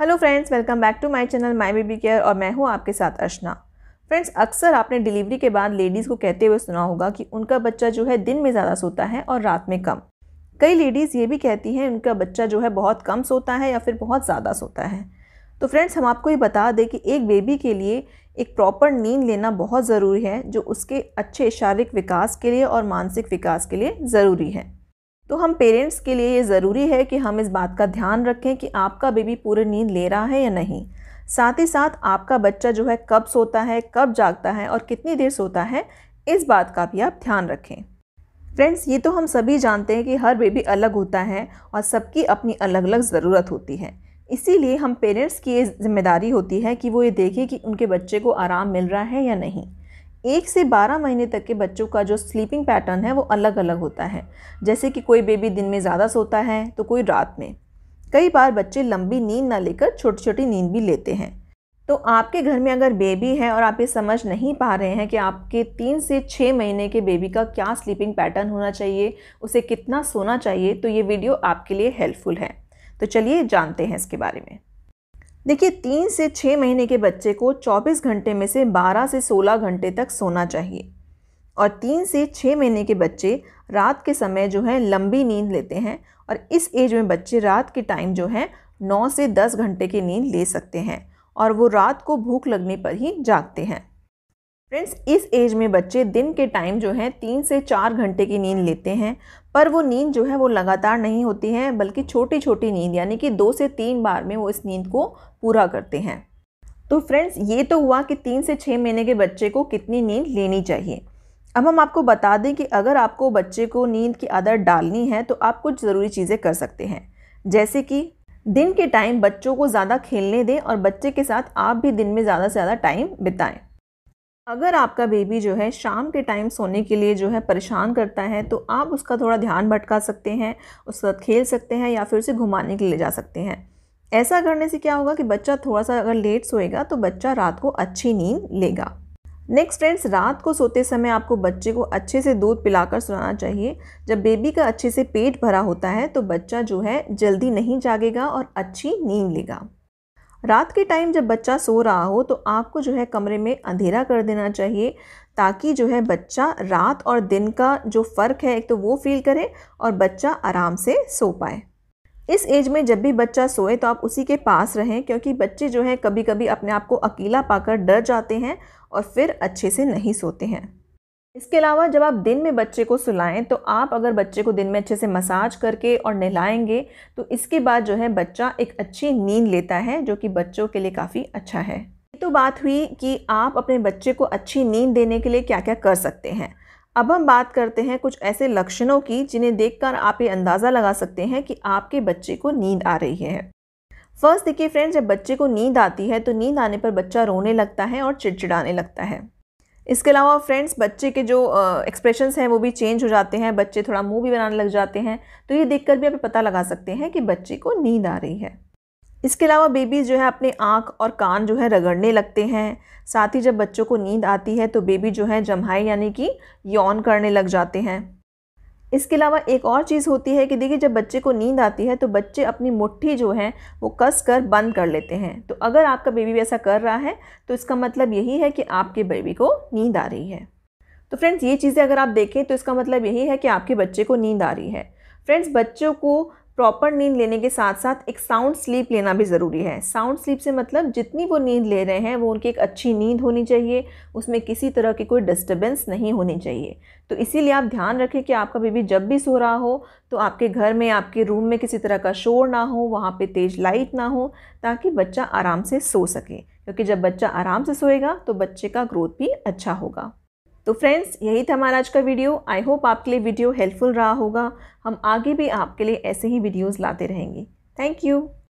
hello friends welcome back to my channel my baby care और मैं हूँ आपके साथ अर्चना फ्रेंड्स अक्सर आपने डिलीवरी के बाद लेडीज़ को कहते हुए सुना होगा कि उनका बच्चा जो है दिन में ज़्यादा सोता है और रात में कम कई लेडीज़ ये भी कहती हैं उनका बच्चा जो है बहुत कम सोता है या फिर बहुत ज़्यादा सोता है तो फ्रेंड्स हम आपको ये बता दें कि एक बेबी के लिए एक प्रॉपर नींद लेना बहुत ज़रूरी है जो उसके अच्छे शारीरिक विकास के लिए और मानसिक विकास के लिए ज़रूरी है तो हम पेरेंट्स के लिए ये ज़रूरी है कि हम इस बात का ध्यान रखें कि आपका बेबी पूरी नींद ले रहा है या नहीं साथ ही साथ आपका बच्चा जो है कब सोता है कब जागता है और कितनी देर सोता है इस बात का भी आप ध्यान रखें फ्रेंड्स ये तो हम सभी जानते हैं कि हर बेबी अलग होता है और सबकी अपनी अलग अलग ज़रूरत होती है इसीलिए हम पेरेंट्स की ये जिम्मेदारी होती है कि वो ये देखें कि उनके बच्चे को आराम मिल रहा है या नहीं एक से बारह महीने तक के बच्चों का जो स्लीपिंग पैटर्न है वो अलग अलग होता है जैसे कि कोई बेबी दिन में ज़्यादा सोता है तो कोई रात में कई बार बच्चे लंबी नींद ना लेकर छोटी छोटी नींद भी लेते हैं तो आपके घर में अगर बेबी है और आप ये समझ नहीं पा रहे हैं कि आपके तीन से छः महीने के बेबी का क्या स्लीपिंग पैटर्न होना चाहिए उसे कितना सोना चाहिए तो ये वीडियो आपके लिए हेल्पफुल है तो चलिए जानते हैं इसके बारे में देखिए तीन से छः महीने के बच्चे को 24 घंटे में से 12 से 16 घंटे तक सोना चाहिए और तीन से छः महीने के बच्चे रात के समय जो है लंबी नींद लेते हैं और इस एज में बच्चे रात के टाइम जो है नौ से दस घंटे की नींद ले सकते हैं और वो रात को भूख लगने पर ही जागते हैं फ्रेंड्स इस एज में बच्चे दिन के टाइम जो है तीन से चार घंटे की नींद लेते हैं पर वो नींद जो है वो लगातार नहीं होती है बल्कि छोटी छोटी नींद यानी कि दो से तीन बार में वो इस नींद को पूरा करते हैं तो फ्रेंड्स ये तो हुआ कि तीन से छः महीने के बच्चे को कितनी नींद लेनी चाहिए अब हम आपको बता दें कि अगर आपको बच्चे को नींद की आदत डालनी है तो आप कुछ ज़रूरी चीज़ें कर सकते हैं जैसे कि दिन के टाइम बच्चों को ज़्यादा खेलने दें और बच्चे के साथ आप भी दिन में ज़्यादा से ज़्यादा टाइम बिताएं अगर आपका बेबी जो है शाम के टाइम सोने के लिए जो है परेशान करता है तो आप उसका थोड़ा ध्यान भटका सकते हैं उसके साथ खेल सकते हैं या फिर उसे घुमाने के लिए जा सकते हैं ऐसा करने से क्या होगा कि बच्चा थोड़ा सा अगर लेट सोएगा तो बच्चा रात को अच्छी नींद लेगा नेक्स्ट फ्रेंड्स रात को सोते समय आपको बच्चे को अच्छे से दूध पिलाकर सुलाना चाहिए जब बेबी का अच्छे से पेट भरा होता है तो बच्चा जो है जल्दी नहीं जागेगा और अच्छी नींद लेगा रात के टाइम जब बच्चा सो रहा हो तो आपको जो है कमरे में अंधेरा कर देना चाहिए ताकि जो है बच्चा रात और दिन का जो फ़र्क है एक तो वो फील करे और बच्चा आराम से सो पाए इस एज में जब भी बच्चा सोए तो आप उसी के पास रहें क्योंकि बच्चे जो हैं कभी कभी अपने आप को अकेला पाकर डर जाते हैं और फिर अच्छे से नहीं सोते हैं इसके अलावा जब आप दिन में बच्चे को सुलाएं तो आप अगर बच्चे को दिन में अच्छे से मसाज करके और नहलाएंगे तो इसके बाद जो है बच्चा एक अच्छी नींद लेता है जो कि बच्चों के लिए काफ़ी अच्छा है ये तो बात हुई कि आप अपने बच्चे को अच्छी नींद देने के लिए क्या क्या कर सकते हैं अब हम बात करते हैं कुछ ऐसे लक्षणों की जिन्हें देखकर आप ये अंदाज़ा लगा सकते हैं कि आपके बच्चे को नींद आ रही है फर्स्ट देखिए फ्रेंड्स जब बच्चे को नींद आती है तो नींद आने पर बच्चा रोने लगता है और चिड़चिड़ाने लगता है इसके अलावा फ्रेंड्स बच्चे के जो एक्सप्रेशंस हैं वो भी चेंज हो जाते हैं बच्चे थोड़ा मुंह भी बनाने लग जाते हैं तो ये देखकर भी आप पता लगा सकते हैं कि बच्चे को नींद आ रही है इसके अलावा बेबीज़ जो है अपने आँख और कान जो है रगड़ने लगते हैं साथ ही जब बच्चों को नींद आती है तो बेबी जो है जम्हाई यानी कि यौन करने लग जाते हैं इसके अलावा एक और चीज़ होती है कि देखिए जब बच्चे को नींद आती है तो बच्चे अपनी मुट्ठी जो है वो कस कर बंद कर लेते हैं तो अगर आपका बेबी ऐसा कर रहा है तो इसका मतलब यही है कि आपके बेबी को नींद आ रही है तो फ्रेंड्स ये चीज़ें अगर आप देखें तो इसका मतलब यही है कि आपके बच्चे को नींद आ रही है फ्रेंड्स बच्चों को प्रॉपर नींद लेने के साथ साथ एक साउंड स्लीप लेना भी ज़रूरी है साउंड स्लीप से मतलब जितनी वो नींद ले रहे हैं वो उनकी एक अच्छी नींद होनी चाहिए उसमें किसी तरह की कोई डिस्टर्बेंस नहीं होनी चाहिए तो इसीलिए आप ध्यान रखें कि आपका बेबी जब भी सो रहा हो तो आपके घर में आपके रूम में किसी तरह का शोर ना हो वहाँ पर तेज़ लाइट ना हो ताकि बच्चा आराम से सो सके क्योंकि जब बच्चा आराम से सोएगा तो बच्चे का ग्रोथ भी अच्छा होगा तो फ्रेंड्स यही था हमारा आज का वीडियो आई होप आपके लिए वीडियो हेल्पफुल रहा होगा हम आगे भी आपके लिए ऐसे ही वीडियोज़ लाते रहेंगे थैंक यू